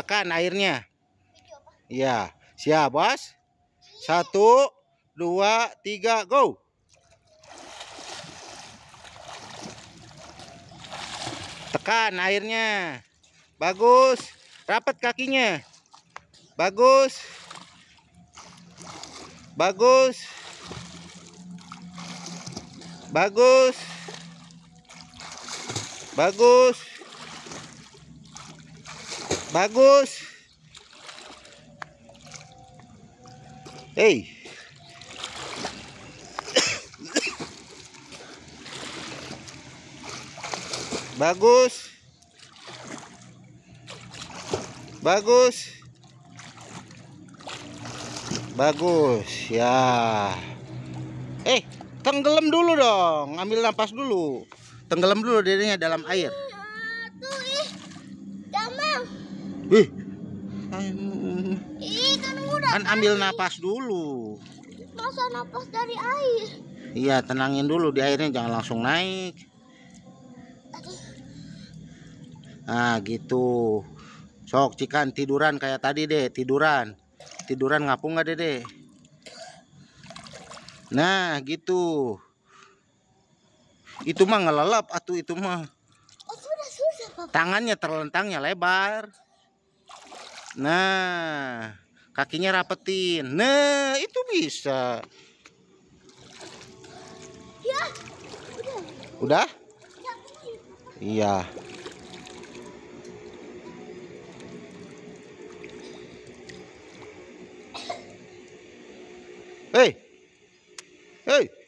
tekan airnya. Iya, siap bos. Satu, dua, tiga, go. Tekan airnya. Bagus. Rapat kakinya. Bagus. Bagus. Bagus. Bagus. Bagus. Hey. Bagus. Bagus. Bagus. Ya. Eh, tenggelam dulu dong. Ambil nafas dulu. Tenggelam dulu dirinya dalam air. Ih. Kan, kan ambil air. napas dulu. Masa napas dari air? Iya, tenangin dulu di airnya jangan langsung naik. Nah, gitu. Sok cikan tiduran kayak tadi deh, tiduran. Tiduran ngapung nggak deh Nah, gitu. Itu mah ngelelap atau itu mah. Oh, sudah, sudah, Tangannya terlentangnya lebar. Nah, kakinya rapetin. Nah, itu bisa. Ya, udah. Udah? Ya, iya. Hei. Hei.